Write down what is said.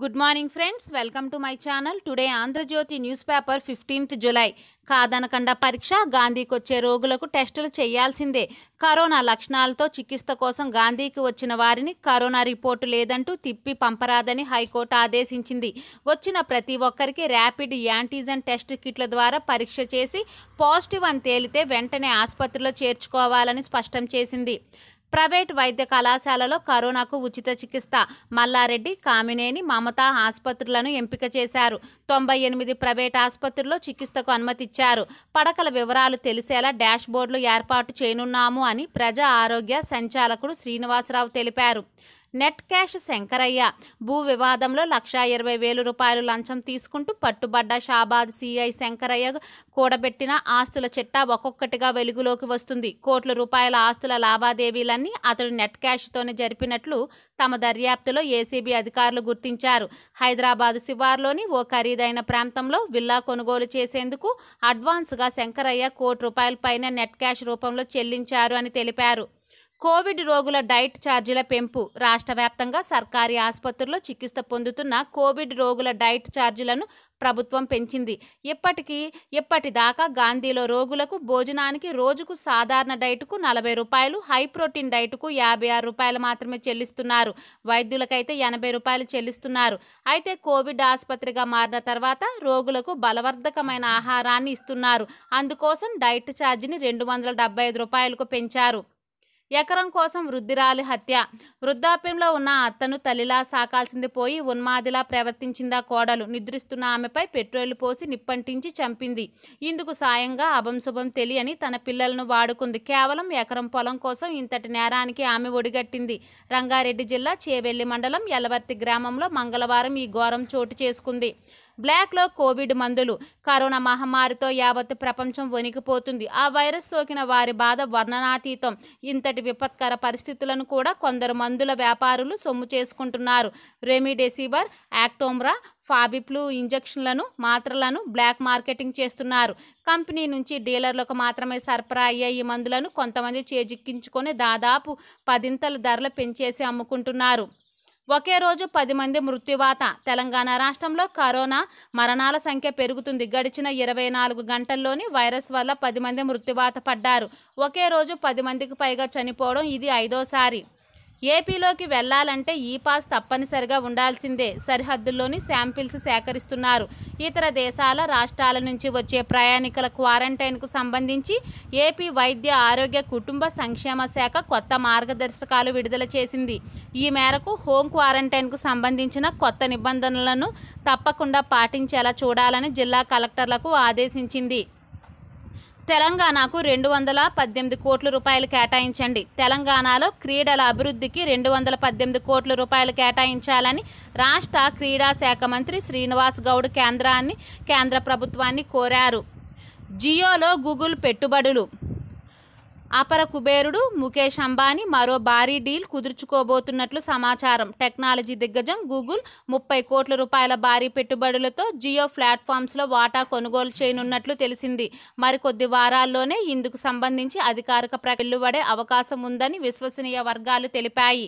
good morning friends welcome to my channel today Andhra Jyothi news paper fifteenth July కాదనకండ పరీక్ష గాంధీకి వచ్చే రోగులకు టెస్టులు చేయాల్సిందే కరోనా లక్షణాలతో చికిత్స కోసం గాంధీకి వచ్చిన వారిని కరోనా రిపోర్టు లేదంటూ తిప్పి పంపరాదని హైకోర్టు ఆదేశించింది వచ్చిన ప్రతి ఒక్కరికి ర్యాపిడ్ యాంటీజన్ టెస్ట్ కిట్ల ద్వారా పరీక్ష చేసి పాజిటివ్ అని తేలితే వెంటనే ఆసుపత్రిలో చేర్చుకోవాలని స్పష్టం చేసింది ప్రైవేట్ వైద్య కళాశాలలో కరోనాకు ఉచిత చికిత్స మల్లారెడ్డి కామినేని మమతా ఆసుపత్రులను ఎంపిక చేశారు తొంభై ఎనిమిది ప్రైవేట్ ఆసుపత్రుల్లో చికిత్సకు అనుమతిచ్చారు పడకల వివరాలు తెలిసేలా డాష్ బోర్డులు ఏర్పాటు చేయనున్నాము అని ప్రజా ఆరోగ్య సంచాలకుడు శ్రీనివాసరావు తెలిపారు నెట్ క్యాష్ శంకరయ్య భూ వివాదంలో లక్షా ఇరవై వేలు రూపాయలు లంచం తీసుకుంటూ పట్టుబడ్డ షాబాద్ సిఐ శంకరయ్య కూడబెట్టిన ఆస్తుల చిట్టా ఒక్కొక్కటిగా వెలుగులోకి వస్తుంది కోట్ల రూపాయల ఆస్తుల లావాదేవీలన్నీ అతడు నెట్ క్యాష్తోనే జరిపినట్లు తమ దర్యాప్తులో ఏసీబీ అధికారులు గుర్తించారు హైదరాబాదు శివార్లోని ఓ ఖరీదైన ప్రాంతంలో విల్లా కొనుగోలు చేసేందుకు అడ్వాన్స్గా శంకరయ్య కోటి రూపాయల పైన నెట్ క్యాష్ రూపంలో చెల్లించారు అని తెలిపారు కోవిడ్ రోగుల డైట్ ఛార్జీల పెంపు రాష్ట్ర వ్యాప్తంగా సర్కారీ ఆసుపత్రుల్లో చికిత్స పొందుతున్న కోవిడ్ రోగుల డైట్ ఛార్జీలను ప్రభుత్వం పెంచింది ఇప్పటికీ ఇప్పటిదాకా గాంధీలో రోగులకు భోజనానికి రోజుకు సాధారణ డైట్కు నలభై రూపాయలు హై ప్రోటీన్ డైట్కు యాభై ఆరు రూపాయలు మాత్రమే చెల్లిస్తున్నారు వైద్యులకైతే ఎనభై రూపాయలు చెల్లిస్తున్నారు అయితే కోవిడ్ ఆసుపత్రిగా మారిన తర్వాత రోగులకు బలవర్ధకమైన ఆహారాన్ని ఇస్తున్నారు అందుకోసం డైట్ ఛార్జీని రెండు వందల డెబ్బై ఐదు రూపాయలకు పెంచారు ఎకరం కోసం వృద్ధిరాలి హత్య వృద్ధాప్యంలో ఉన్న అత్తను తల్లిలా సాకాల్సింది పోయి ఉన్మాదిలా ప్రవర్తించిందా కోడలు నిద్రిస్తున్న ఆమెపై పెట్రోల్ పోసి నిప్పంటించి చంపింది ఇందుకు సాయంగా అభంశుభం తెలియని తన పిల్లలను వాడుకుంది కేవలం ఎకరం పొలం కోసం ఇంతటి నేరానికి ఆమె ఒడిగట్టింది రంగారెడ్డి జిల్లా చేవెల్లి మండలం ఎలవర్తి గ్రామంలో మంగళవారం ఈ ఘోరం చోటు చేసుకుంది బ్లాక్లో కోవిడ్ మందులు కరోనా మహమ్మారితో యావత్ ప్రపంచం వణికిపోతుంది ఆ వైరస్ సోకిన వారి బాధ వర్ణనాతీతం ఇంతటి విపత్కర పరిస్థితులను కూడా కొందరు మందుల వ్యాపారులు సొమ్ము చేసుకుంటున్నారు రెమిడెసివర్ యాక్టోమ్రా ఫాబిప్లూ ఇంజక్షన్లను మాత్రలను బ్లాక్ మార్కెటింగ్ చేస్తున్నారు కంపెనీ నుంచి డీలర్లకు మాత్రమే సరఫరా అయ్యే ఈ మందులను కొంతమంది చేజిక్కించుకొని దాదాపు పదింతల ధరలు పెంచేసి అమ్ముకుంటున్నారు ఒకే రోజు పది మంది మృత్యువాత తెలంగాణ రాష్ట్రంలో కరోనా మరణాల సంఖ్య పెరుగుతుంది గడిచిన ఇరవై నాలుగు గంటల్లోని వైరస్ వల్ల పది మంది మృత్యువాత పడ్డారు ఒకే రోజు పది మందికి పైగా చనిపోవడం ఇది ఐదోసారి ఏపీలోకి వెళ్లాలంటే ఈ పాస్ తప్పనిసరిగా ఉండాల్సిందే సరిహద్దుల్లోని శాంపిల్స్ సేకరిస్తున్నారు ఇతర దేశాల రాష్ట్రాల నుంచి వచ్చే ప్రయాణికుల క్వారంటైన్కు సంబంధించి ఏపీ వైద్య ఆరోగ్య కుటుంబ సంక్షేమ శాఖ కొత్త మార్గదర్శకాలు విడుదల చేసింది ఈ మేరకు హోం క్వారంటైన్కు సంబంధించిన కొత్త నిబంధనలను తప్పకుండా పాటించేలా చూడాలని జిల్లా కలెక్టర్లకు ఆదేశించింది తెలంగాణకు రెండు వందల పద్దెనిమిది కోట్ల రూపాయలు కేటాయించండి తెలంగాణలో క్రీడల అభివృద్ధికి రెండు వందల పద్దెనిమిది కోట్ల రూపాయలు కేటాయించాలని రాష్ట్ర క్రీడా శాఖ మంత్రి శ్రీనివాస్ గౌడ్ కేంద్రాన్ని కేంద్ర ప్రభుత్వాన్ని కోరారు జియోలో గూగుల్ పెట్టుబడులు అపర కుబేరుడు ముఖేష్ అంబానీ మరో భారీ డీల్ కుదుర్చుకోబోతున్నట్లు సమాచారం టెక్నాలజీ దిగ్గజం గూగుల్ ముప్పై కోట్ల రూపాయల భారీ పెట్టుబడులతో జియో ప్లాట్ఫామ్స్లో వాటా కొనుగోలు చేయనున్నట్లు తెలిసింది మరికొద్ది వారాల్లోనే ఇందుకు సంబంధించి అధికారిక ప్రకటన వెలువడే అవకాశం ఉందని విశ్వసనీయ వర్గాలు తెలిపాయి